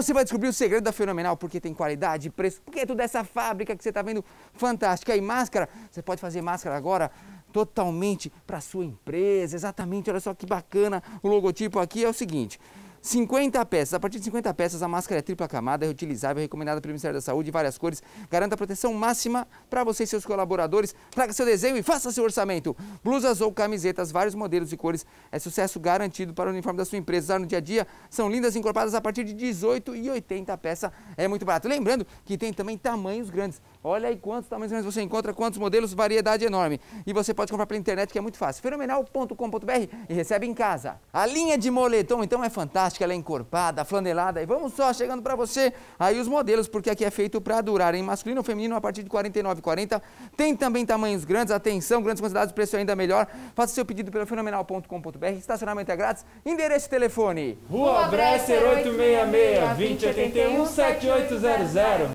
Você vai descobrir o segredo da Fenomenal, porque tem qualidade, preço, porque é toda essa fábrica que você está vendo fantástica. E máscara, você pode fazer máscara agora totalmente para sua empresa, exatamente, olha só que bacana o logotipo aqui, é o seguinte, 50 peças. A partir de 50 peças, a máscara é tripla camada, é reutilizável, é recomendada pelo Ministério da Saúde, várias cores. Garanta a proteção máxima para você e seus colaboradores. Traga seu desenho e faça seu orçamento. Blusas ou camisetas, vários modelos e cores. É sucesso garantido para o uniforme da sua empresa. Usar no dia a dia são lindas encorpadas a partir de 18 e 80 peça. É muito barato. Lembrando que tem também tamanhos grandes. Olha aí quantos tamanhos grandes você encontra, quantos modelos, variedade enorme. E você pode comprar pela internet, que é muito fácil. Fenomenal.com.br e recebe em casa. A linha de moletom, então, é fantástica elástica, ela é encorpada, flanelada. E vamos só chegando para você aí os modelos, porque aqui é feito para durar em masculino ou feminino a partir de 49,40. Tem também tamanhos grandes, atenção, grandes quantidades, preço ainda melhor. Faça seu pedido pelo fenomenal.com.br. Estacionamento é grátis. Endereço e telefone. Rua Bresser 866 2081 7800.